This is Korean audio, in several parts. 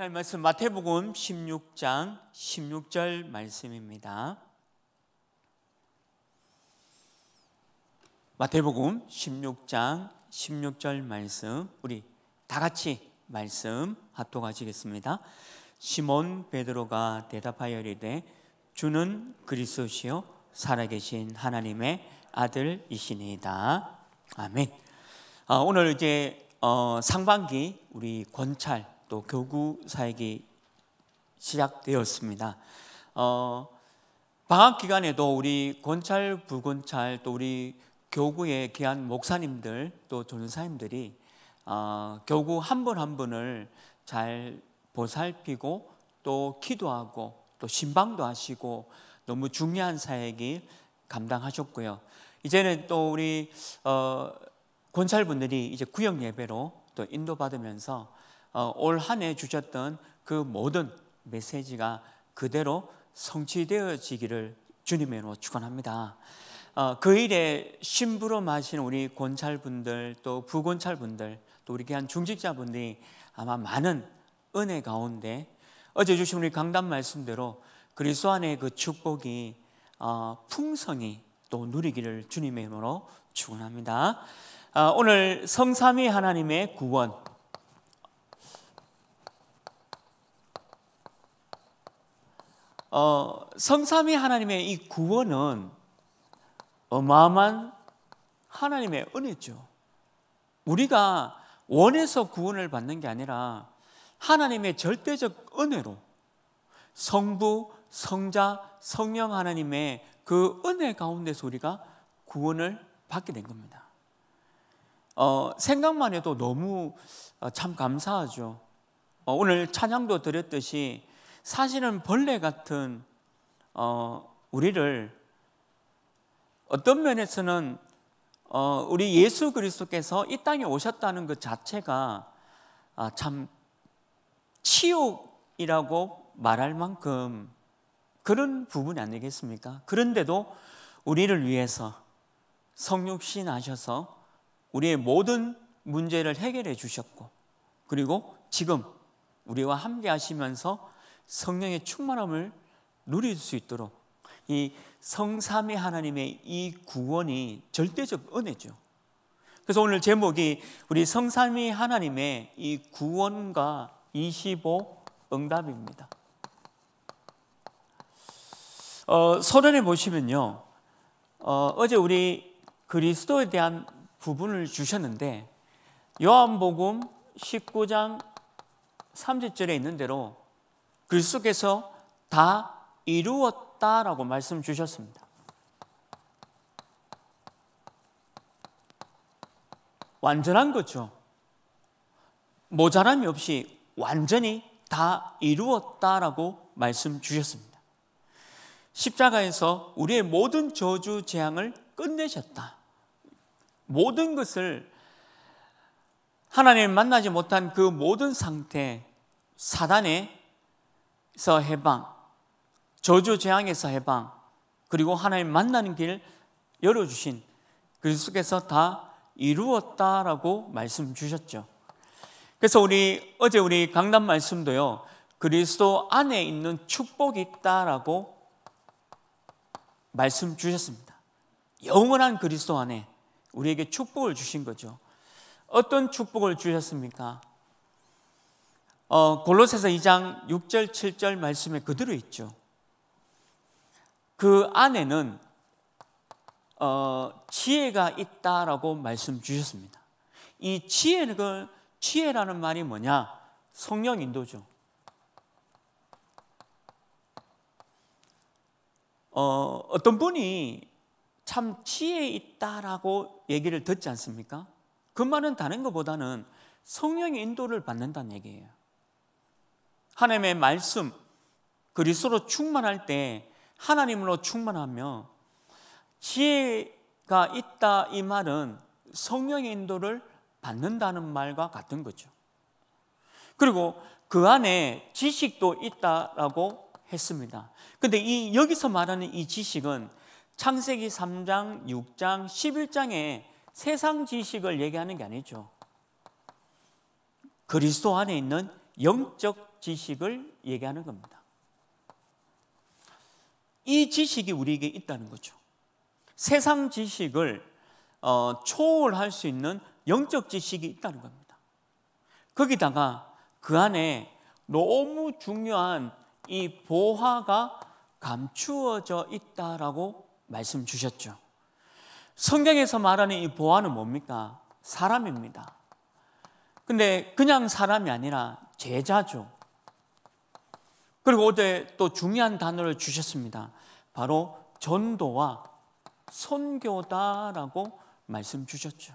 하나님 말씀 마태복음 16장 16절 말씀입니다. 마태복음 16장 16절 말씀 우리 다 같이 말씀 합독하시겠습니다. 시몬 베드로가 대답하여 이르되 주는 그리스도시요 살아계신 하나님의 아들이시니이다. 아멘. 아, 오늘 이제 어, 상반기 우리 권찰 또 교구 사역이 시작되었습니다. 어, 방학 기간에도 우리 권찰, 부권찰 또 우리 교구에 귀한 목사님들 또 전사님들이 어, 교구 한 분 한 분을 잘 보살피고 또 기도하고 또 신방도 하시고 너무 중요한 사역이 감당하셨고요. 이제는 또 우리 어, 권찰분들이 이제 구역 예배로 또 인도받으면서 어, 올 한 해 주셨던 그 모든 메시지가 그대로 성취되어지기를 주님의로 축원합니다. 어, 그 일에 심부름하신 우리 권찰분들 또 부권찰분들 또 우리 귀한 중직자분들이 아마 많은 은혜 가운데 어제 주신 우리 강단 말씀대로 그리스도 안의 그 축복이 어, 풍성히 또 누리기를 주님의 이름으로 축원합니다. 오늘 성삼위 하나님의 구원 어, 성삼위 하나님의 이 구원은 어마어마한 하나님의 은혜죠. 우리가 원해서 구원을 받는 게 아니라 하나님의 절대적 은혜로 성부, 성자, 성령 하나님의 그 은혜 가운데서 우리가 구원을 받게 된 겁니다. 어, 생각만 해도 너무 어, 참 감사하죠. 어, 오늘 찬양도 드렸듯이 사실은 벌레 같은 어, 우리를 어떤 면에서는 어, 우리 예수 그리스도께서 이 땅에 오셨다는 것 그 자체가 아, 참 치욕이라고 말할 만큼 그런 부분이 아니겠습니까? 그런데도 우리를 위해서 성육신 하셔서 우리의 모든 문제를 해결해 주셨고 그리고 지금 우리와 함께 하시면서 성령의 충만함을 누릴 수 있도록 이 성삼위 하나님의 이 구원이 절대적 은혜죠. 그래서 오늘 제목이 우리 성삼위 하나님의 이 구원과 25 응답입니다. 어, 서론에 보시면요. 어, 제 우리 그리스도에 대한 부분을 주셨는데 요한복음 19장 30절에 있는 대로 글 속에서 다 이루었다라고 말씀 주셨습니다. 완전한 거죠. 모자람이 없이 완전히 다 이루었다라고 말씀 주셨습니다. 십자가에서 우리의 모든 저주 재앙을 끝내셨다. 모든 것을 하나님을 만나지 못한 그 모든 상태, 사단의 서 해방, 저주 재앙에서 해방, 그리고 하나님 만나는 길 열어주신 그리스도께서 다 이루었다라고 말씀 주셨죠. 그래서 우리 어제 우리 강단 말씀도요. 그리스도 안에 있는 축복이 있다라고 말씀 주셨습니다. 영원한 그리스도 안에 우리에게 축복을 주신 거죠. 어떤 축복을 주셨습니까? 어, 골로새서 2장 6절 7절 말씀에 그대로 있죠. 그 안에는 어, 지혜가 있다라고 말씀 주셨습니다. 이 지혜는 그 지혜라는 말이 뭐냐? 성령 인도죠. 어, 어떤 분이 참 지혜 있다라고 얘기를 듣지 않습니까? 그 말은 다른 것보다는 성령의 인도를 받는다는 얘기예요. 하나님의 말씀 그리스도로 충만할 때 하나님으로 충만하며 지혜가 있다 이 말은 성령의 인도를 받는다는 말과 같은 거죠. 그리고 그 안에 지식도 있다라고 했습니다. 근데 이 여기서 말하는 이 지식은 창세기 3장, 6장, 11장에 세상 지식을 얘기하는 게 아니죠. 그리스도 안에 있는 영적 지식을 얘기하는 겁니다. 이 지식이 우리에게 있다는 거죠. 세상 지식을 어, 초월할 수 있는 영적 지식이 있다는 겁니다. 거기다가 그 안에 너무 중요한 이 보화가 감추어져 있다라고 말씀 주셨죠. 성경에서 말하는 이 보화는 뭡니까? 사람입니다. 근데 그냥 사람이 아니라 제자죠. 그리고 어제 또 중요한 단어를 주셨습니다. 바로 전도와 선교다라고 말씀 주셨죠.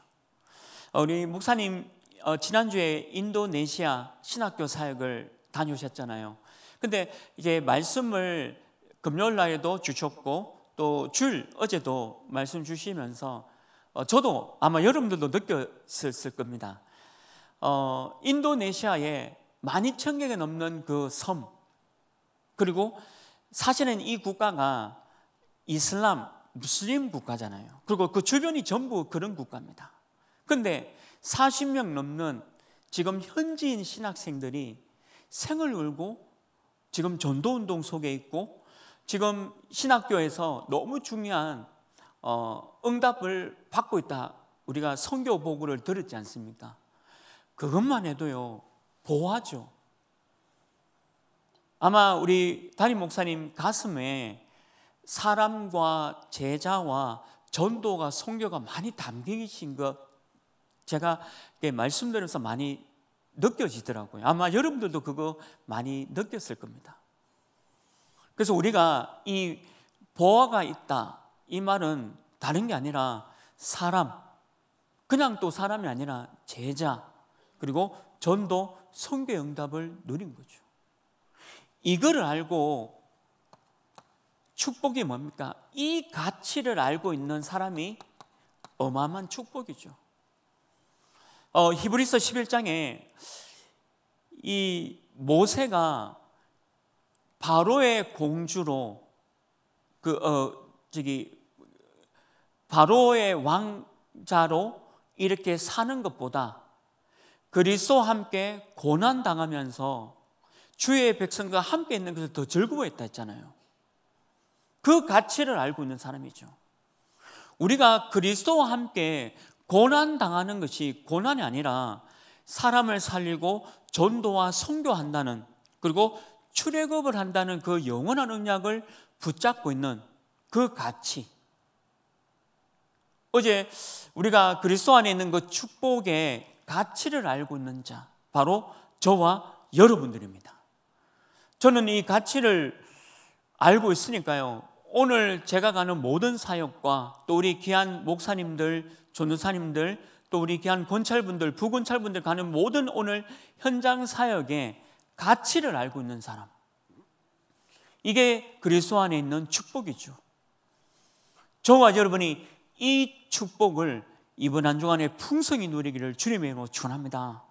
어, 우리 목사님 어, 지난주에 인도네시아 신학교 사역을 다녀오셨잖아요. 근데 이제 말씀을 금요일 날에도 주셨고 또 줄 어제도 말씀 주시면서 어, 저도 아마 여러분들도 느꼈을 겁니다. 어, 인도네시아에 12,000개가 넘는 그 섬, 그리고 사실은 이 국가가 이슬람, 무슬림 국가잖아요. 그리고 그 주변이 전부 그런 국가입니다. 근데 40명 넘는 지금 현지인 신학생들이 생을 울고 지금 전도운동 속에 있고 지금 신학교에서 너무 중요한 어, 응답을 받고 있다. 우리가 성교 보고를 들었지 않습니까? 그것만 해도요, 보호하죠 아마 우리 담임 목사님 가슴에 사람과 제자와 전도가 성교가 많이 담기신 것 제가 말씀드려서 많이 느껴지더라고요. 아마 여러분들도 그거 많이 느꼈을 겁니다. 그래서 우리가 이 보아가 있다 이 말은 다른 게 아니라 사람 그냥 또 사람이 아니라 제자 그리고 전도 성교 응답을 누린 거죠. 이거를 알고 축복이 뭡니까? 이 가치를 알고 있는 사람이 어마어마한 축복이죠. 어, 히브리서 11장에 이 모세가 바로의 공주로 그 어, 저기 바로의 왕자로 이렇게 사는 것보다 그리스도와 함께 고난 당하면서 주의 백성과 함께 있는 것을 더 즐거워했다 했잖아요. 그 가치를 알고 있는 사람이죠. 우리가 그리스도와 함께 고난 당하는 것이 고난이 아니라 사람을 살리고 전도와 선교한다는 그리고 출애굽을 한다는 그 영원한 언약을 붙잡고 있는 그 가치. 어제 우리가 그리스도 안에 있는 그 축복의 가치를 알고 있는 자 바로 저와 여러분들입니다. 저는 이 가치를 알고 있으니까요. 오늘 제가 가는 모든 사역과 또 우리 귀한 목사님들, 전도사님들, 또 우리 귀한 권찰분들, 부권찰분들 가는 모든 오늘 현장 사역의 가치를 알고 있는 사람. 이게 그리스도 안에 있는 축복이죠. 저와 여러분이 이 축복을 이번 한 주간에 풍성히 누리기를 주님의 이름으로 축원합니다.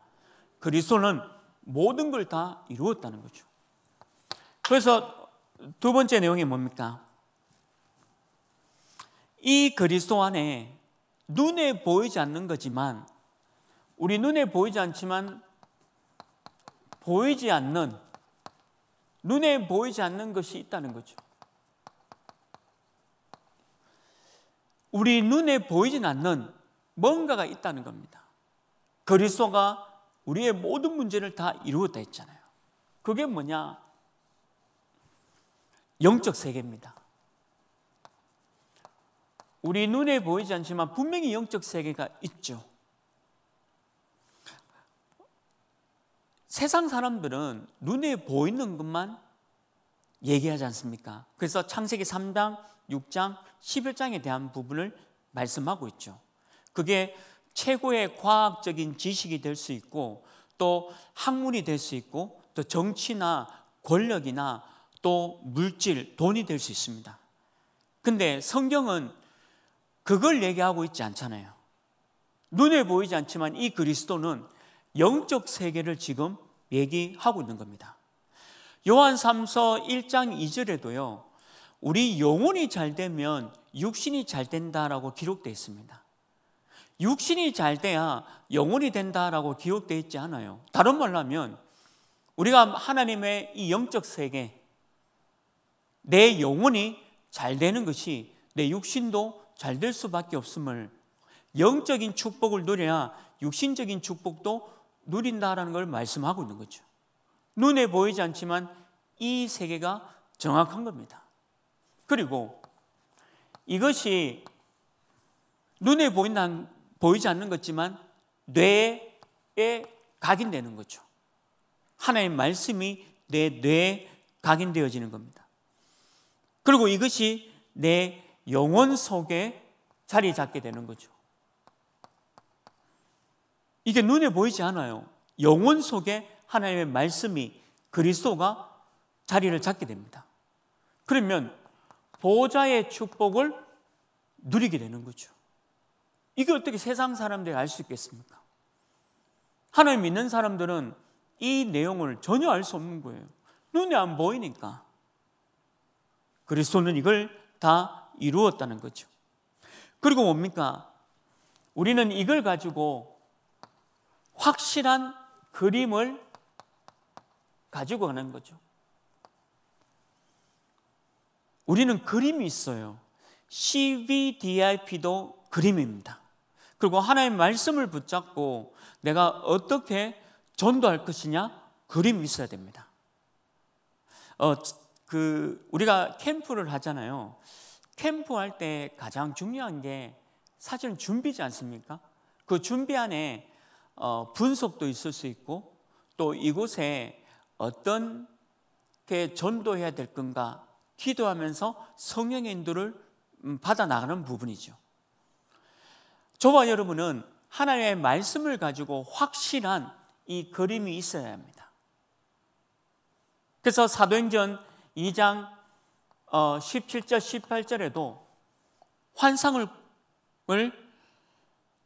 그리스도는 모든 걸 다 이루었다는 거죠. 그래서 두 번째 내용이 뭡니까? 이 그리스도 안에 눈에 보이지 않는 거지만 우리 눈에 보이지 않지만 보이지 않는 눈에 보이지 않는 것이 있다는 거죠. 우리 눈에 보이진 않는 뭔가가 있다는 겁니다. 그리스도가 우리의 모든 문제를 다 이루었다 했잖아요. 그게 뭐냐? 영적 세계입니다. 우리 눈에 보이지 않지만 분명히 영적 세계가 있죠. 세상 사람들은 눈에 보이는 것만 얘기하지 않습니까? 그래서 창세기 3장, 6장, 11장에 대한 부분을 말씀하고 있죠. 그게 최고의 과학적인 지식이 될 수 있고 또 학문이 될 수 있고 또 정치나 권력이나 또 물질, 돈이 될 수 있습니다. 근데 성경은 그걸 얘기하고 있지 않잖아요. 눈에 보이지 않지만 이 그리스도는 영적 세계를 지금 얘기하고 있는 겁니다. 요한 3서 1장 2절에도요. 우리 영혼이 잘 되면 육신이 잘 된다라고 기록되어 있습니다. 육신이 잘 돼야 영혼이 된다라고 기록되어 있지 않아요. 다른 말로 하면 우리가 하나님의 이 영적 세계, 내 영혼이 잘 되는 것이 내 육신도 잘 될 수밖에 없음을 영적인 축복을 누려야 육신적인 축복도 누린다라는 걸 말씀하고 있는 거죠. 눈에 보이지 않지만 이 세계가 정확한 겁니다. 그리고 이것이 눈에 보인다, 보이지 않는 것지만 뇌에 각인되는 거죠. 하나님의 말씀이 내 뇌에 각인되어지는 겁니다. 그리고 이것이 내 영혼 속에 자리 잡게 되는 거죠. 이게 눈에 보이지 않아요. 영혼 속에 하나님의 말씀이 그리스도가 자리를 잡게 됩니다. 그러면 보좌의 축복을 누리게 되는 거죠. 이게 어떻게 세상 사람들이 알 수 있겠습니까? 하나님 믿는 사람들은 이 내용을 전혀 알 수 없는 거예요. 눈에 안 보이니까. 그리스도는 이걸 다 이루었다는 거죠. 그리고 뭡니까? 우리는 이걸 가지고 확실한 그림을 가지고 가는 거죠. 우리는 그림이 있어요. CVDIP도 그림입니다. 그리고 하나의 말씀을 붙잡고 내가 어떻게 전도할 것이냐? 그림이 있어야 됩니다. 어, 그 우리가 캠프를 하잖아요. 캠프할 때 가장 중요한 게 사실은 준비지 않습니까? 그 준비 안에 어, 분석도 있을 수 있고 또 이곳에 어떤 게 전도해야 될 건가 기도하면서 성령의 인도를 음, 받아 나가는 부분이죠. 저와 여러분은 하나님의 말씀을 가지고 확실한 이 그림이 있어야 합니다. 그래서 사도행전 2장 17절 어, 18절에도 환상을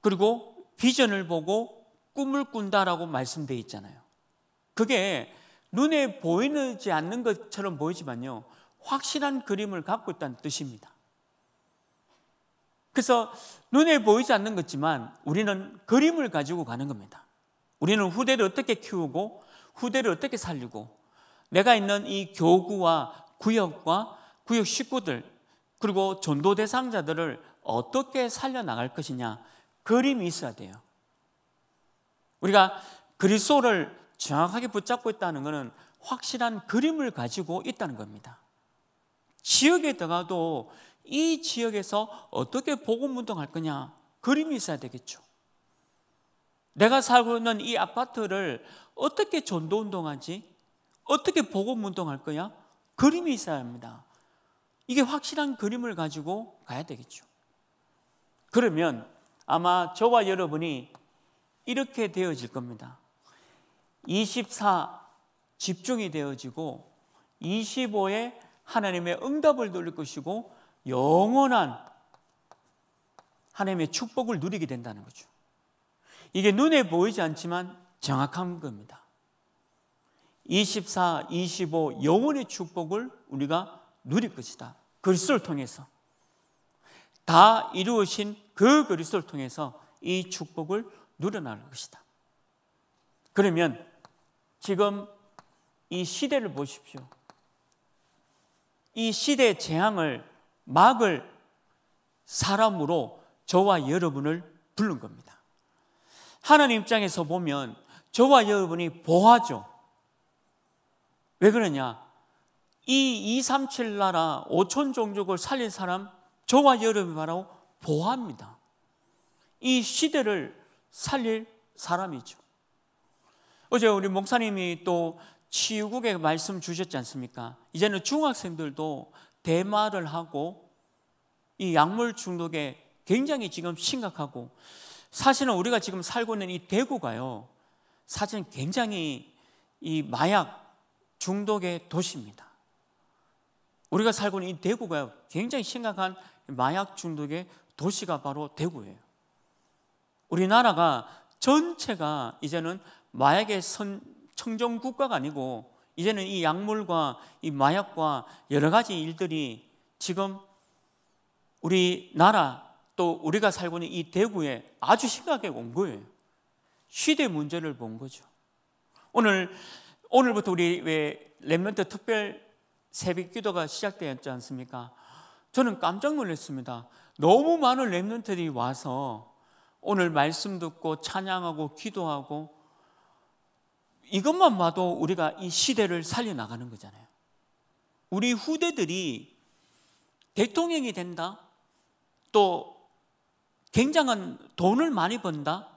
그리고 비전을 보고 꿈을 꾼다라고 말씀되어 있잖아요. 그게 눈에 보이지 않는 것처럼 보이지만요. 확실한 그림을 갖고 있다는 뜻입니다. 그래서 눈에 보이지 않는 것지만 우리는 그림을 가지고 가는 겁니다. 우리는 후대를 어떻게 키우고 후대를 어떻게 살리고 내가 있는 이 교구와 구역과 구역 식구들 그리고 전도 대상자들을 어떻게 살려나갈 것이냐 그림이 있어야 돼요. 우리가 그리스도를 정확하게 붙잡고 있다는 것은 확실한 그림을 가지고 있다는 겁니다. 지역에 들어가도 이 지역에서 어떻게 복음 운동할 거냐 그림이 있어야 되겠죠. 내가 살고 있는 이 아파트를 어떻게 전도 운동하지? 어떻게 복음 운동할 거야? 그림이 있어야 합니다. 이게 확실한 그림을 가지고 가야 되겠죠. 그러면 아마 저와 여러분이 이렇게 되어질 겁니다. 24 집중이 되어지고 25에 하나님의 응답을 돌릴 것이고 영원한 하나님의 축복을 누리게 된다는 거죠. 이게 눈에 보이지 않지만 정확한 겁니다. 24, 25영혼의 축복을 우리가 누릴 것이다. 그리스도를 통해서 다 이루어진 그 그리스도를 통해서 이 축복을 누려나갈 것이다. 그러면 지금 이 시대를 보십시오. 이 시대 재앙을 막을 사람으로 저와 여러분을 부른 겁니다. 하나님 입장에서 보면 저와 여러분이 보아죠. 왜 그러냐? 이237 나라 5천 종족을 살린 사람 저와 여러분이 바로 보합니다. 이 시대를 살릴 사람이죠. 어제 우리 목사님이 또 치유국에 말씀 주셨지 않습니까? 이제는 중학생들도 대마를 하고 이 약물 중독에 굉장히 지금 심각하고 사실은 우리가 지금 살고 있는 이 대구가요. 사실은 굉장히 이 마약 중독의 도시입니다. 우리가 살고 있는 이 대구가 굉장히 심각한 마약 중독의 도시가 바로 대구예요. 우리나라가 전체가 이제는 마약의 선, 청정 국가가 아니고 이제는 이 약물과 이 마약과 여러 가지 일들이 지금 우리나라 또 우리가 살고 있는 이 대구에 아주 심각하게 온 거예요. 시대 문제를 본 거죠. 오늘 오늘부터 우리 왜 랩런트 특별 새벽 기도가 시작되었지 않습니까? 저는 깜짝 놀랐습니다. 너무 많은 랩런트들이 와서 오늘 말씀 듣고 찬양하고 기도하고 이것만 봐도 우리가 이 시대를 살려나가는 거잖아요. 우리 후대들이 대통령이 된다? 또 굉장한 돈을 많이 번다?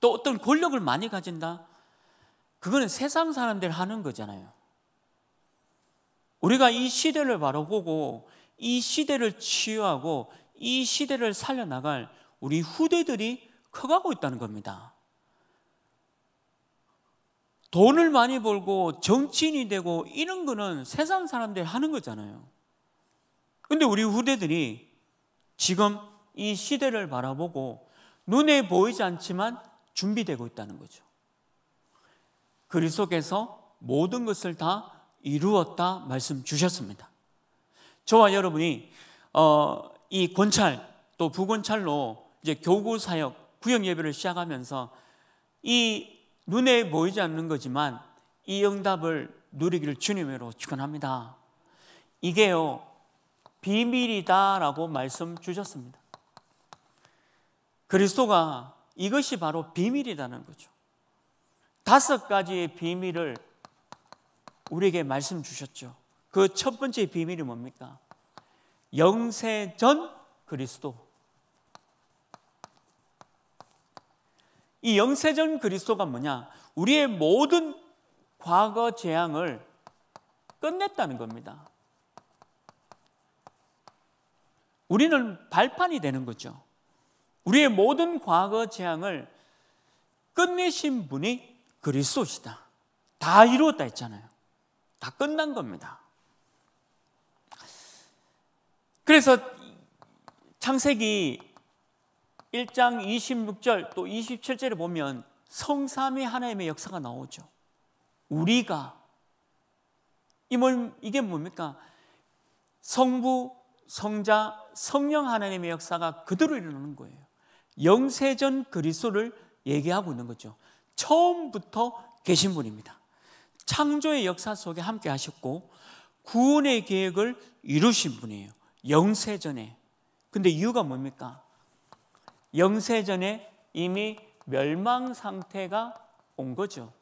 또 어떤 권력을 많이 가진다? 그거는 세상 사람들 하는 거잖아요. 우리가 이 시대를 바라보고 이 시대를 치유하고 이 시대를 살려나갈 우리 후대들이 커가고 있다는 겁니다. 돈을 많이 벌고 정치인이 되고 이런 거는 세상 사람들 하는 거잖아요. 근데 우리 후대들이 지금 이 시대를 바라보고 눈에 보이지 않지만 준비되고 있다는 거죠. 그리 스 속에서 모든 것을 다 이루었다 말씀 주셨습니다. 저와 여러분이 어, 이 권찰 또 부권찰로 이제 교구 사역 구역 예배를 시작하면서 이 눈에 보이지 않는 거지만 이 응답을 누리기를 주님으로 축원합니다. 이게요 비밀이다라고 말씀 주셨습니다. 그리스도가 이것이 바로 비밀이라는 거죠. 다섯 가지의 비밀을 우리에게 말씀 주셨죠. 그 첫 번째 비밀이 뭡니까? 영세 전 그리스도. 이 영세 전 그리스도가 뭐냐? 우리의 모든 과거 재앙을 끝냈다는 겁니다. 우리는 발판이 되는 거죠. 우리의 모든 과거 재앙을 끝내신 분이 그리스도시다. 다 이루었다 했잖아요. 다 끝난 겁니다. 그래서 창세기 1장 26절 또 27절에 보면 성삼위 하나님의 역사가 나오죠. 우리가 이게 뭡니까? 성부, 성자, 성령 하나님의 역사가 그대로 일어나는 거예요. 영세전 그리스도를 얘기하고 있는 거죠. 처음부터 계신 분입니다. 창조의 역사 속에 함께 하셨고 구원의 계획을 이루신 분이에요. 영세전에. 근데 이유가 뭡니까? 영세전에 이미 멸망 상태가 온 거죠.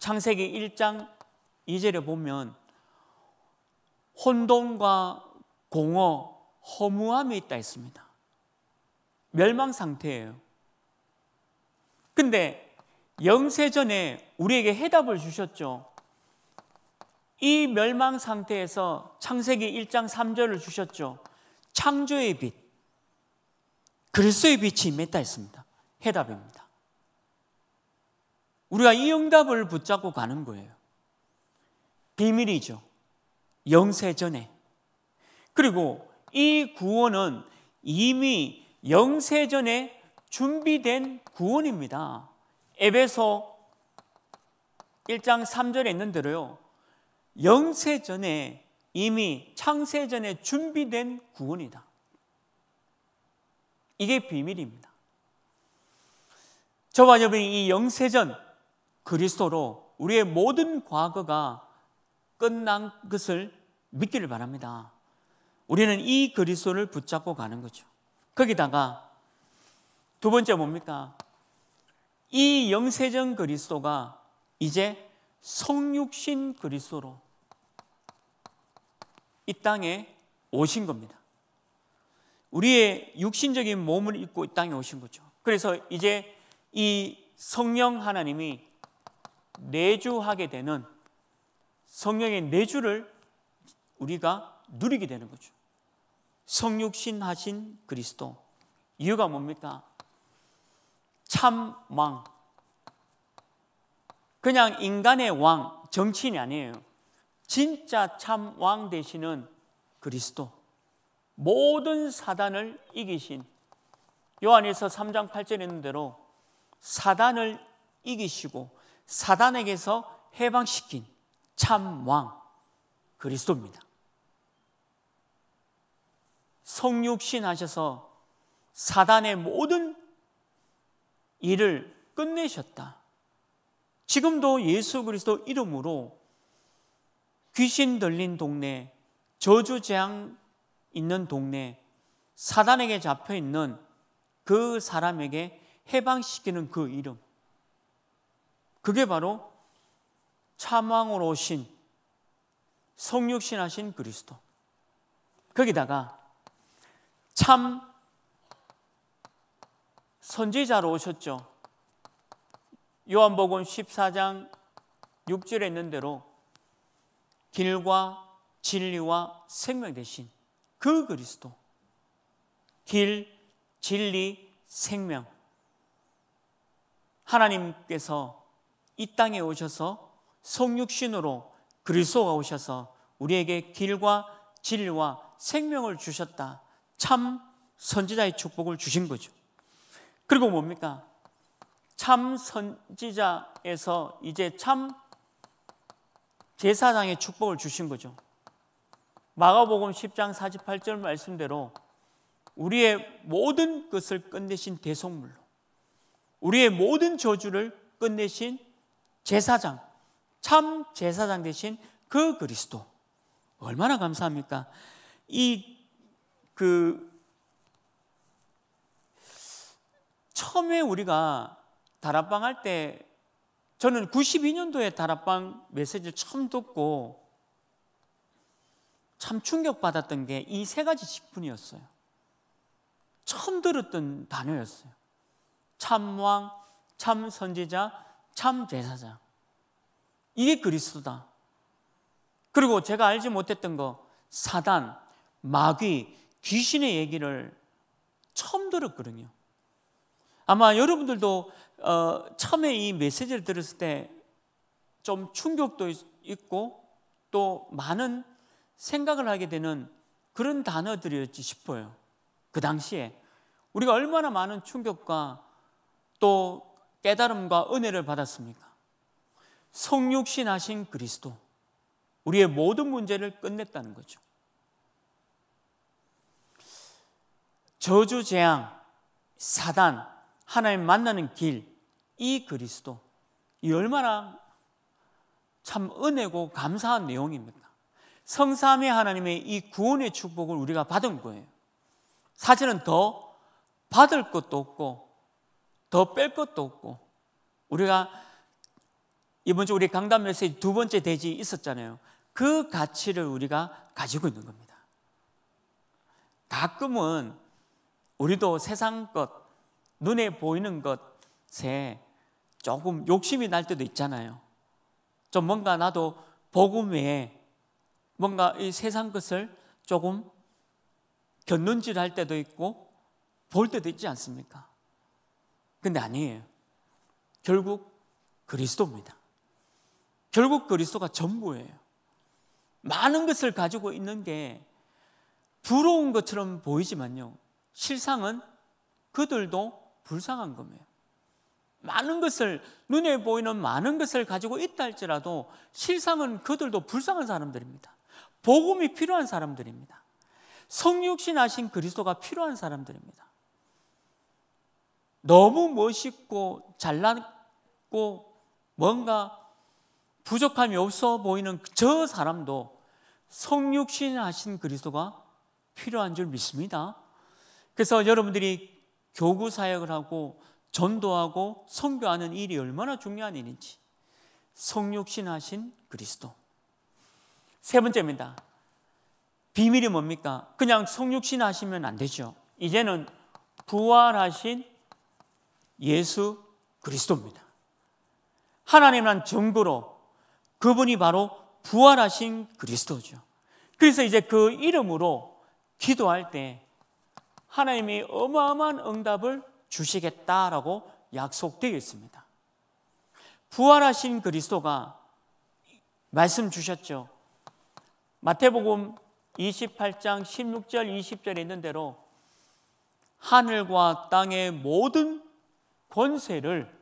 창세기 1장 2절에 보면 혼돈과 공허, 허무함이 있다 했습니다. 멸망 상태예요. 근데 영세전에 우리에게 해답을 주셨죠. 이 멸망 상태에서 창세기 1장 3절을 주셨죠. 창조의 빛, 그리스의 빛이 맺다 했습니다. 해답입니다. 우리가 이 응답을 붙잡고 가는 거예요. 비밀이죠. 영세전에. 그리고 이 구원은 이미 영세전에 준비된 구원입니다. 에베소 1장 3절에 있는 대로요. 영세전에 이미 창세전에 준비된 구원이다. 이게 비밀입니다. 저와 여러분이 이 영세전 그리스도로 우리의 모든 과거가 끝난 것을 믿기를 바랍니다. 우리는 이 그리스도를 붙잡고 가는 거죠. 거기다가 두 번째 뭡니까? 이 영세전 그리스도가 이제 성육신 그리스도로 이 땅에 오신 겁니다. 우리의 육신적인 몸을 입고 이 땅에 오신 거죠. 그래서 이제 이 성령 하나님이 내주하게 되는 성령의 내주를 우리가 누리게 되는 거죠. 성육신 하신 그리스도. 이유가 뭡니까? 참왕. 그냥 인간의 왕, 정치인이 아니에요. 진짜 참 왕 되시는 그리스도. 모든 사단을 이기신 요한일서 3장 8절에 있는 대로 사단을 이기시고 사단에게서 해방시킨 참 왕 그리스도입니다. 성육신 하셔서 사단의 모든 일을 끝내셨다. 지금도 예수 그리스도 이름으로 귀신 들린 동네, 저주 재앙 있는 동네, 사단에게 잡혀 있는 그 사람에게 해방시키는 그 이름. 그게 바로 참왕으로 오신 성육신하신 그리스도. 거기다가 참 선지자로 오셨죠. 요한복음 14장 6절에 있는 대로 길과 진리와 생명 대신 그 그리스도 길, 진리, 생명 하나님께서 이 땅에 오셔서 성육신으로 그리스도가 오셔서 우리에게 길과 진리와 생명을 주셨다. 참 선지자의 축복을 주신 거죠. 그리고 뭡니까? 참 선지자에서 이제 참 제사장의 축복을 주신 거죠. 마가복음 10장 48절 말씀대로 우리의 모든 것을 끝내신 대속물로 우리의 모든 저주를 끝내신 제사장 참 제사장 대신 그 그리스도 얼마나 감사합니까? 이그 처음에 우리가 다락방 할 때 저는 92년도에 다락방 메시지를 처음 듣고 참 충격받았던 게 이 세 가지 직분이었어요. 처음 들었던 단어였어요. 참왕, 참 선지자, 참 제사장. 이게 그리스도다. 그리고 제가 알지 못했던 거 사단, 마귀, 귀신의 얘기를 처음 들었거든요. 아마 여러분들도 어, 처음에 이 메시지를 들었을 때 좀 충격도 있고 또 많은 생각을 하게 되는 그런 단어들이었지 싶어요. 그 당시에 우리가 얼마나 많은 충격과 또 깨달음과 은혜를 받았습니까? 성육신 하신 그리스도 우리의 모든 문제를 끝냈다는 거죠. 저주 재앙 사단 하나님 만나는 길, 이 그리스도. 이 얼마나 참 은혜고 감사한 내용입니까? 성삼의 하나님의 이 구원의 축복을 우리가 받은 거예요. 사실은 더 받을 것도 없고, 더 뺄 것도 없고, 우리가 이번 주 우리 강단 메시지 두 번째 대지 있었잖아요. 그 가치를 우리가 가지고 있는 겁니다. 가끔은 우리도 세상 것, 눈에 보이는 것에 조금 욕심이 날 때도 있잖아요. 좀 뭔가 나도 복음 외에 뭔가 이 세상 것을 조금 견눈질 할 때도 있고 볼 때도 있지 않습니까? 근데 아니에요. 결국 그리스도입니다. 결국 그리스도가 전부예요. 많은 것을 가지고 있는 게 부러운 것처럼 보이지만요. 실상은 그들도 불쌍한 겁니다. 많은 것을 눈에 보이는 많은 것을 가지고 있다 할지라도 실상은 그들도 불쌍한 사람들입니다. 복음이 필요한 사람들입니다. 성육신하신 그리스도가 필요한 사람들입니다. 너무 멋있고 잘났고 뭔가 부족함이 없어 보이는 저 사람도 성육신하신 그리스도가 필요한 줄 믿습니다. 그래서 여러분들이 교구 사역을 하고 전도하고 선교하는 일이 얼마나 중요한 일인지 성육신하신 그리스도 세 번째입니다. 비밀이 뭡니까? 그냥 성육신 하시면 안 되죠. 이제는 부활하신 예수 그리스도입니다. 하나님은 정거로 그분이 바로 부활하신 그리스도죠. 그래서 이제 그 이름으로 기도할 때 하나님이 어마어마한 응답을 주시겠다라고 약속되어 있습니다. 부활하신 그리스도가 말씀 주셨죠. 마태복음 28장 16절 20절에 있는 대로 하늘과 땅의 모든 권세를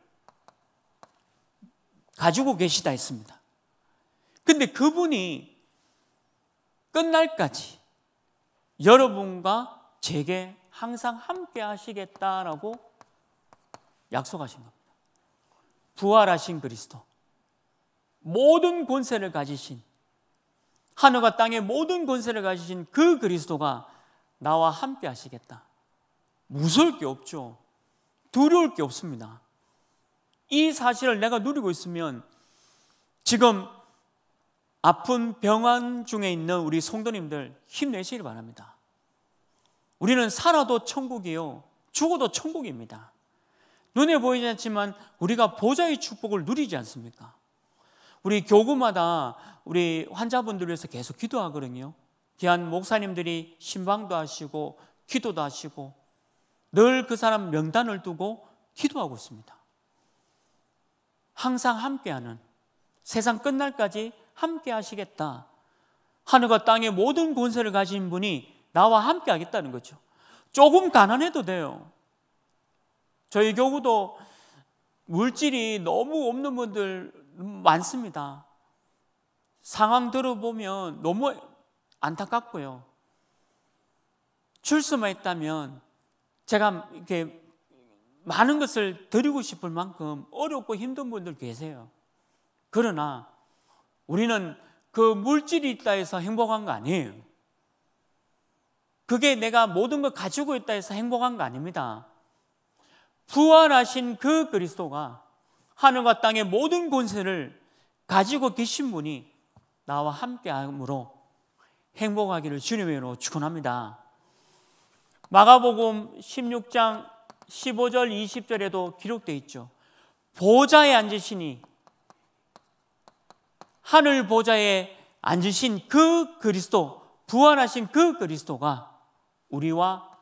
가지고 계시다 했습니다. 근데 그분이 끝날까지 여러분과 제게 항상 함께 하시겠다라고 약속하신 겁니다. 부활하신 그리스도, 모든 권세를 가지신 하늘과 땅의 모든 권세를 가지신 그 그리스도가 나와 함께 하시겠다. 무서울 게 없죠. 두려울 게 없습니다. 이 사실을 내가 누리고 있으면 지금 아픈 병환 중에 있는 우리 성도님들 힘내시길 바랍니다. 우리는 살아도 천국이요. 죽어도 천국입니다. 눈에 보이지 않지만 우리가 보좌의 축복을 누리지 않습니까? 우리 교구마다 우리 환자분들 위해서 계속 기도하거든요. 귀한 목사님들이 신방도 하시고 기도도 하시고 늘 그 사람 명단을 두고 기도하고 있습니다. 항상 함께하는 세상 끝날까지 함께 하시겠다. 하늘과 땅의 모든 권세를 가진 분이 나와 함께 하겠다는 거죠. 조금 가난해도 돼요. 저희 경우도 물질이 너무 없는 분들 많습니다. 상황 들어보면 너무 안타깝고요. 줄 수만 있다면 제가 이렇게 많은 것을 드리고 싶을 만큼 어렵고 힘든 분들 계세요. 그러나 우리는 그 물질이 있다 해서 행복한 거 아니에요. 그게 내가 모든 걸 가지고 있다 해서 행복한 거 아닙니다. 부활하신 그 그리스도가 하늘과 땅의 모든 권세를 가지고 계신 분이 나와 함께 함으로 행복하기를 주님의 이름으로 축원합니다. 마가복음 16장 15절 20절에도 기록되어 있죠. 보좌에 앉으시니 하늘 보좌에 앉으신 그 그리스도 부활하신 그 그리스도가 우리와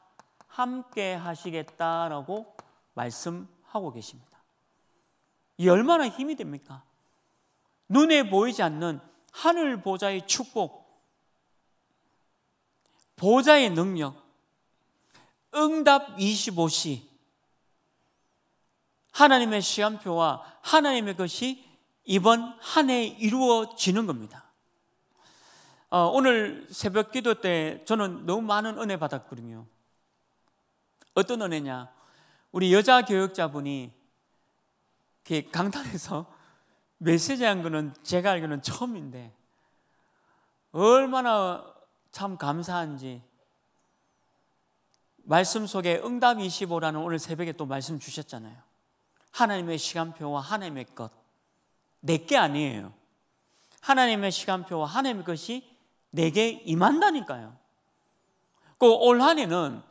함께 하시겠다라고 말씀하고 계십니다. 이 얼마나 힘이 됩니까? 눈에 보이지 않는 하늘 보좌의 축복, 보좌의 능력, 응답 25시, 하나님의 시간표와 하나님의 것이 이번 한해 이루어지는 겁니다. 어, 오늘 새벽 기도 때 저는 너무 많은 은혜 받았거든요. 어떤 은혜냐? 우리 여자 교육자분이 강단에서 메시지 한 거는 제가 알기로는 처음인데 얼마나 참 감사한지 말씀 속에 응답 25라는 오늘 새벽에 또 말씀 주셨잖아요. 하나님의 시간표와 하나님의 것. 내 게 아니에요. 하나님의 시간표와 하나님의 것이 내게 임한다니까요. 그 올 한해는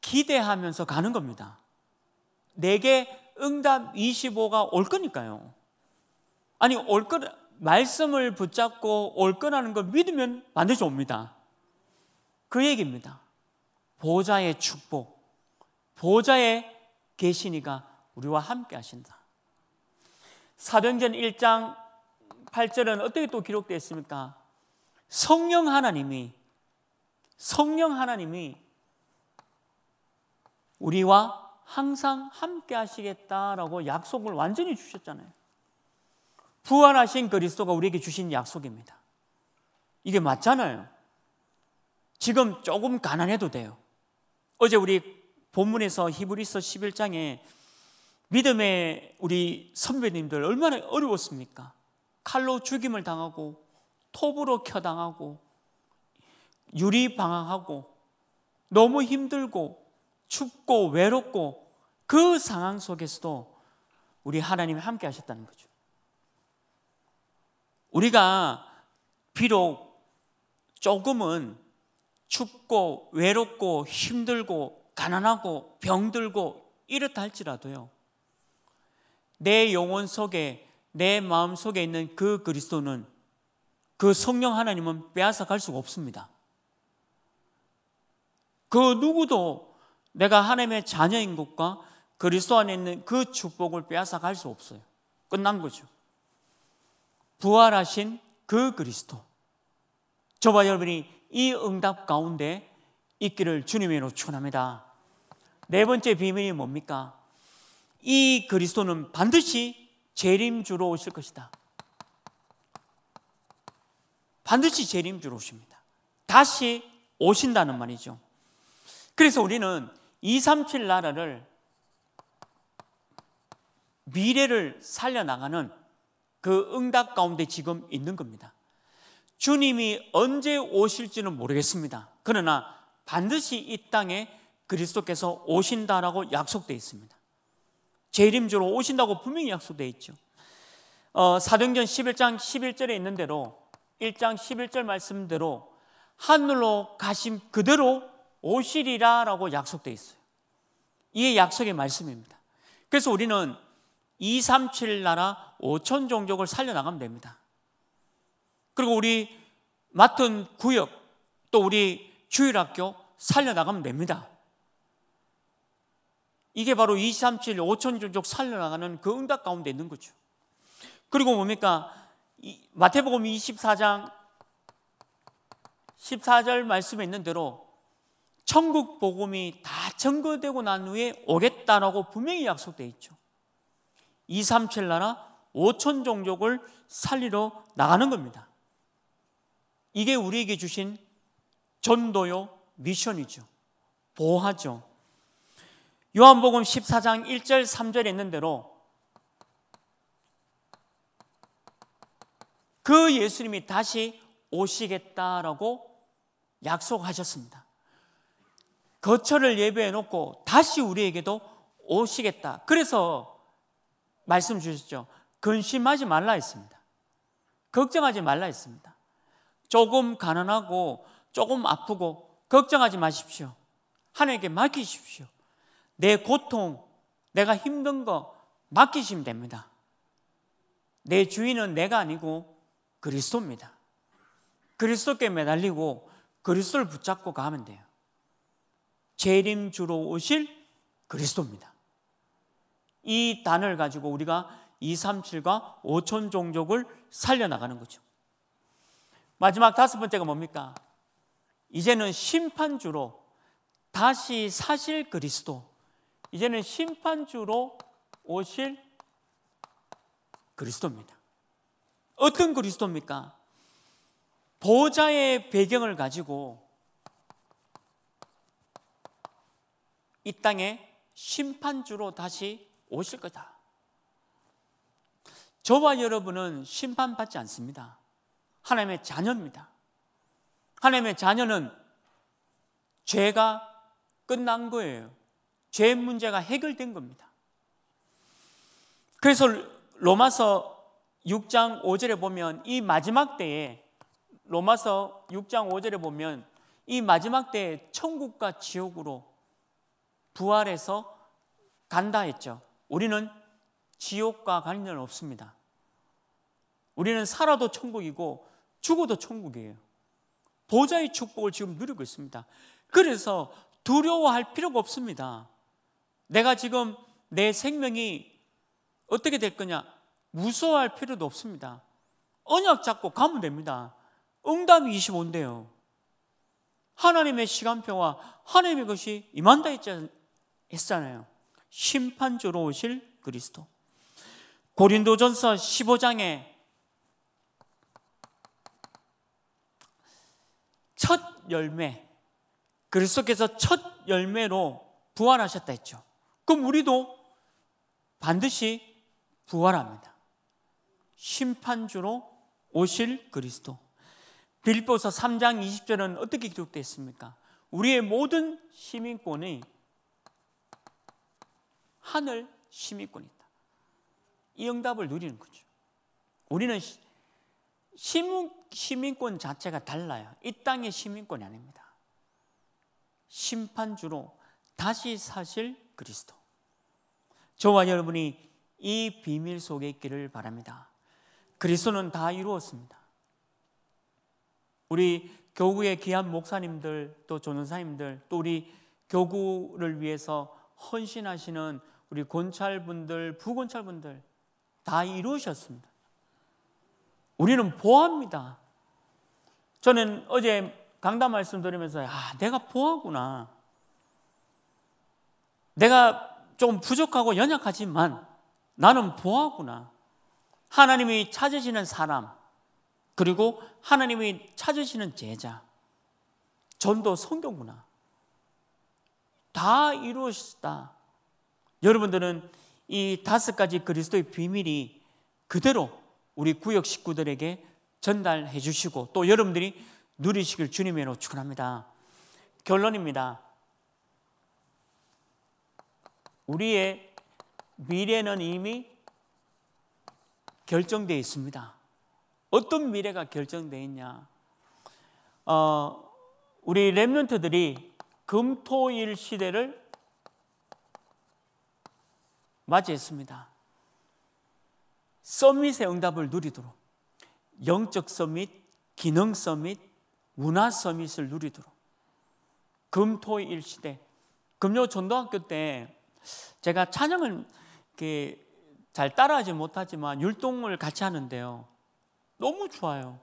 기대하면서 가는 겁니다. 내게 응답 25가 올 거니까요. 아니 올 거, 말씀을 붙잡고 올 거라는 걸 믿으면 반드시 옵니다. 그 얘기입니다. 보좌의 축복, 보좌의 계시니가 우리와 함께 하신다. 사도행전 1장 8절은 어떻게 또 기록되어 있습니까? 성령 하나님이 성령 하나님이 우리와 항상 함께 하시겠다라고 약속을 완전히 주셨잖아요. 부활하신 그리스도가 우리에게 주신 약속입니다. 이게 맞잖아요. 지금 조금 가난해도 돼요. 어제 우리 본문에서 히브리서 11장에 믿음의 우리 선배님들 얼마나 어려웠습니까? 칼로 죽임을 당하고 톱으로 켜당하고 유리 방황하고 너무 힘들고 춥고 외롭고 그 상황 속에서도 우리 하나님이 함께 하셨다는 거죠. 우리가 비록 조금은 춥고 외롭고 힘들고 가난하고 병들고 이렇다 할지라도요. 내 영혼 속에 내 마음 속에 있는 그 그리스도는 그 성령 하나님은 빼앗아갈 수가 없습니다. 그 누구도 내가 하나님의 자녀인 것과 그리스도 안에 있는 그 축복을 빼앗아갈 수 없어요. 끝난 거죠. 부활하신 그 그리스도. 저와 여러분이 이 응답 가운데 있기를 주님으로 축원합니다. 네 번째 비밀이 뭡니까? 이 그리스도는 반드시 재림주로 오실 것이다. 반드시 재림주로 오십니다. 다시 오신다는 말이죠. 그래서 우리는 237 나라를 미래를 살려나가는 그 응답 가운데 지금 있는 겁니다. 주님이 언제 오실지는 모르겠습니다. 그러나 반드시 이 땅에 그리스도께서 오신다라고 약속되 있습니다. 재림주로 오신다고 분명히 약속되 있죠. 어, 사도행전 11장 11절에 있는 대로 1장 11절 말씀대로 하늘로 가심 그대로 오시리라 라고 약속되어 있어요. 이게 약속의 말씀입니다. 그래서 우리는 237 나라 5천 종족을 살려나가면 됩니다. 그리고 우리 맡은 구역 또 우리 주일학교 살려나가면 됩니다. 이게 바로 237 5천 종족 살려나가는 그 응답 가운데 있는 거죠. 그리고 뭡니까? 마태복음 24장 14절 말씀에 있는 대로 천국 복음이 다 전거되고 난 후에 오겠다라고 분명히 약속되어 있죠. 2, 3, 7 나라 5천 종족을 살리러 나가는 겁니다. 이게 우리에게 주신 전도요 미션이죠. 보호하죠. 요한복음 14장 1절 3절에 있는 대로 그 예수님이 다시 오시겠다라고 약속하셨습니다. 거처를 예배해 놓고 다시 우리에게도 오시겠다. 그래서 말씀 주셨죠. 근심하지 말라 했습니다. 걱정하지 말라 했습니다. 조금 가난하고 조금 아프고 걱정하지 마십시오. 하나님께 맡기십시오. 내 고통, 내가 힘든 거 맡기시면 됩니다. 내 주인은 내가 아니고 그리스도입니다. 그리스도께 매달리고 그리스도를 붙잡고 가면 돼요. 재림 주로 오실 그리스도입니다. 이 단을 가지고 우리가 237과 5천 종족을 살려나가는 거죠. 마지막 다섯 번째가 뭡니까? 이제는 심판주로 다시 사실 그리스도. 이제는 심판주로 오실 그리스도입니다. 어떤 그리스도입니까? 보호의 배경을 가지고 이 땅에 심판주로 다시 오실 거다. 저와 여러분은 심판받지 않습니다. 하나님의 자녀입니다. 하나님의 자녀는 죄가 끝난 거예요. 죄 문제가 해결된 겁니다. 그래서 로마서 6장 5절에 보면 이 마지막 때에 로마서 6장 5절에 보면 이 마지막 때에 천국과 지옥으로 부활해서 간다 했죠. 우리는 지옥과 관련 없습니다. 우리는 살아도 천국이고 죽어도 천국이에요. 보좌의 축복을 지금 누리고 있습니다. 그래서 두려워할 필요가 없습니다. 내가 지금 내 생명이 어떻게 될 거냐? 무서워할 필요도 없습니다. 언약 잡고 가면 됩니다. 응답이 25인데요. 하나님의 시간표와 하나님의 것이 임한다 했잖아요. 심판주로 오실 그리스도. 고린도전서 15장에 첫 열매, 그리스도께서 첫 열매로 부활하셨다 했죠. 그럼 우리도 반드시 부활합니다. 심판주로 오실 그리스도. 빌보서 3장 20절은 어떻게 기록되어 있습니까? 우리의 모든 시민권이 하늘 시민권이다. 이 응답을 누리는 거죠. 우리는 시민, 권 자체가 달라요. 이 땅의 시민권이 아닙니다. 심판주로 다시 사실 그리스도. 저와 여러분이 이 비밀 속에 있기를 바랍니다. 그리스도는 다 이루었습니다. 우리 교구의 귀한 목사님들 또 전도사님들 또 우리 교구를 위해서 헌신하시는 우리 권찰분들 부권찰분들 다 이루셨습니다. 우리는 보합니다. 저는 어제 강단 말씀드리면서 아 내가 보하구나. 내가 좀 부족하고 연약하지만 나는 보하구나. 하나님이 찾으시는 사람, 그리고 하나님이 찾으시는 제자, 전도 성경 구나다 이루어졌다. 여러분들은 이 다섯 가지 그리스도의 비밀이 그대로 우리 구역 식구들에게 전달해 주시고 또 여러분들이 누리시길 주님의 으로 축원합니다. 결론입니다. 우리의 미래는 이미 결정되어 있습니다. 어떤 미래가 결정되어 있냐? 어, 우리 랩런트들이 금토일 시대를 맞이했습니다. 서밋의 응답을 누리도록 영적 서밋, 기능 서밋, 문화 서밋을 누리도록 금토일 시대 금요 전도학교 때 제가 찬양을 이렇게 잘 따라하지 못하지만 율동을 같이 하는데요. 너무 좋아요.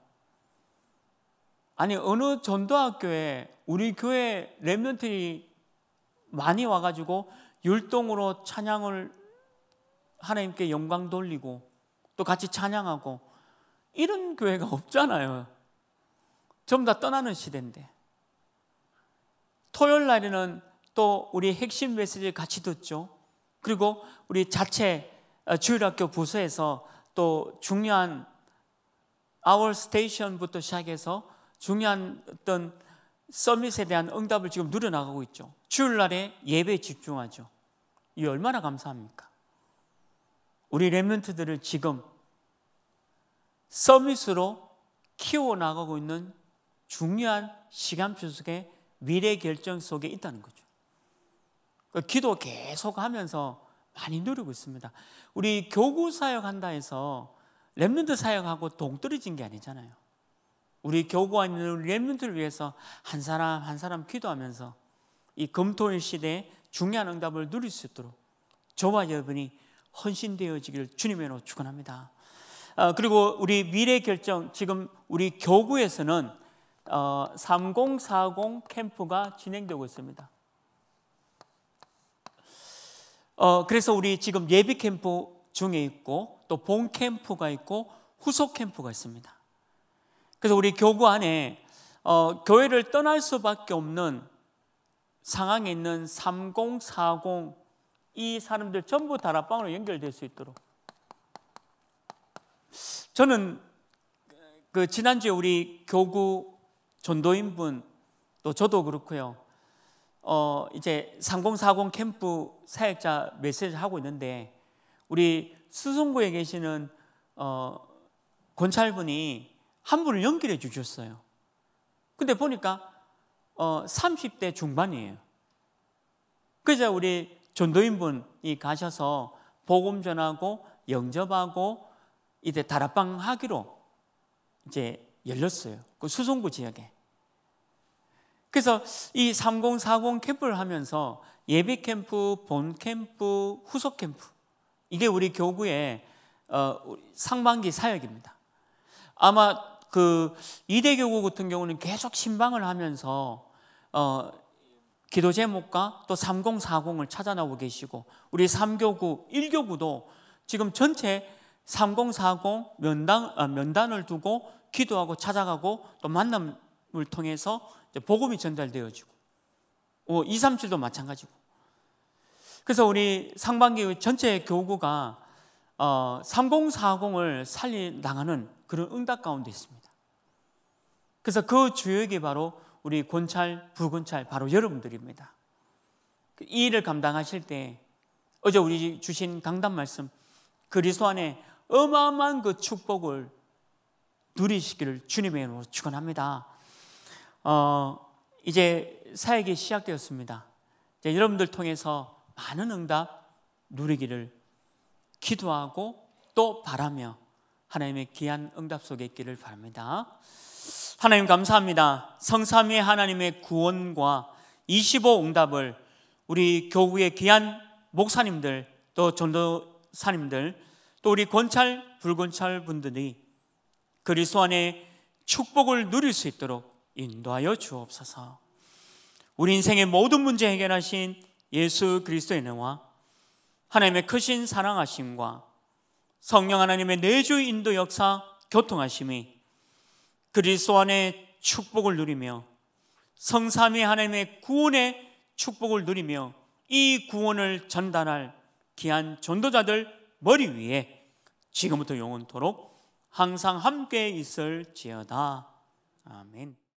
아니 어느 전도학교에 우리 교회 랩런트이 많이 와가지고 율동으로 찬양을 하나님께 영광 돌리고 또 같이 찬양하고 이런 교회가 없잖아요. 전부 다 떠나는 시대인데 토요일 날에는 또 우리 핵심 메시지 같이 듣죠. 그리고 우리 자체 어, 주일학교 부서에서 또 중요한 아월 스테이션부터 시작해서 중요한 어떤 서밋에 대한 응답을 지금 누려나가고 있죠. 주일날에 예배에 집중하죠. 이 얼마나 감사합니까? 우리 랩멘트들을 지금 서밋으로 키워나가고 있는 중요한 시간표 속에 미래 결정 속에 있다는 거죠. 그 기도 계속 하면서 많이 누리고 있습니다. 우리 교구 사역한다 해서 랩런트 사역하고 동떨어진 게 아니잖아요. 우리 교구에 랩런트를 위해서 한 사람 한 사람 기도하면서 이 검토일 시대에 중요한 응답을 누릴 수 있도록 저와 여러분이 헌신되어지기를 주님으로 축원합니다. 어, 그리고 우리 미래 결정 지금 우리 교구에서는 어, 3040 캠프가 진행되고 있습니다. 어, 그래서 우리 지금 예비 캠프 중에 있고 또 본 캠프가 있고 후속 캠프가 있습니다. 그래서 우리 교구 안에 어, 교회를 떠날 수밖에 없는 상황에 있는 30, 40, 이 사람들 전부 다락방으로 연결될 수 있도록. 저는 그 지난주에 우리 교구 전도인분 또 저도 그렇고요. 어, 이제 3040 캠프 사역자 메시지 하고 있는데 우리 수성구에 계시는 어, 권찰분이 한 분을 연결해 주셨어요. 근데 보니까 어, 30대 중반이에요. 그래서 우리 전도인분이 가셔서 복음 전하고 영접하고 이제 다락방 하기로 이제 열렸어요. 그 수송구 지역에. 그래서 이 3040 캠프를 하면서 예비 캠프, 본 캠프, 후속 캠프 이게 우리 교구의 어, 상반기 사역입니다. 아마 그 이대 교구 같은 경우는 계속 신방을 하면서 어, 기도 제목과 또 3040을 찾아 나오고 계시고 우리 3교구, 1교구도 지금 전체 3040 면당, 아, 면단을 두고 기도하고 찾아가고 또 만남을 통해서 복음이 전달되어지고 어, 2, 3, 7도 마찬가지고 그래서 우리 상반기 전체 교구가 어, 3040을 살리 나가는 그런 응답 가운데 있습니다. 그래서 그 주역이 바로 우리 권찰, 부권찰 바로 여러분들입니다. 그 이 일을 감당하실 때 어제 우리 주신 강단 말씀 그리스도 안에 어마어마한 그 축복을 누리시기를 주님의 이름으로 축원합니다. 어, 이제 사역이 시작되었습니다. 이제 여러분들 통해서 많은 응답 누리기를 기도하고 또 바라며 하나님의 귀한 응답 속에 있기를 바랍니다. 하나님 감사합니다. 성삼위 하나님의 구원과 25 응답을 우리 교구의 귀한 목사님들 또 전도사님들 또 우리 권찰 불권찰 분들이 그리스도 안에 축복을 누릴 수 있도록 인도하여 주옵소서. 우리 인생의 모든 문제 해결하신 예수 그리스도의 은혜와 하나님의 크신 사랑하심과 성령 하나님의 내주 인도 역사 교통하심이 그리스도 안에 축복을 누리며 성삼위 하나님의 구원의 축복을 누리며 이 구원을 전달할 귀한 전도자들 머리 위에 지금부터 영원토록 항상 함께 있을지어다. 아멘.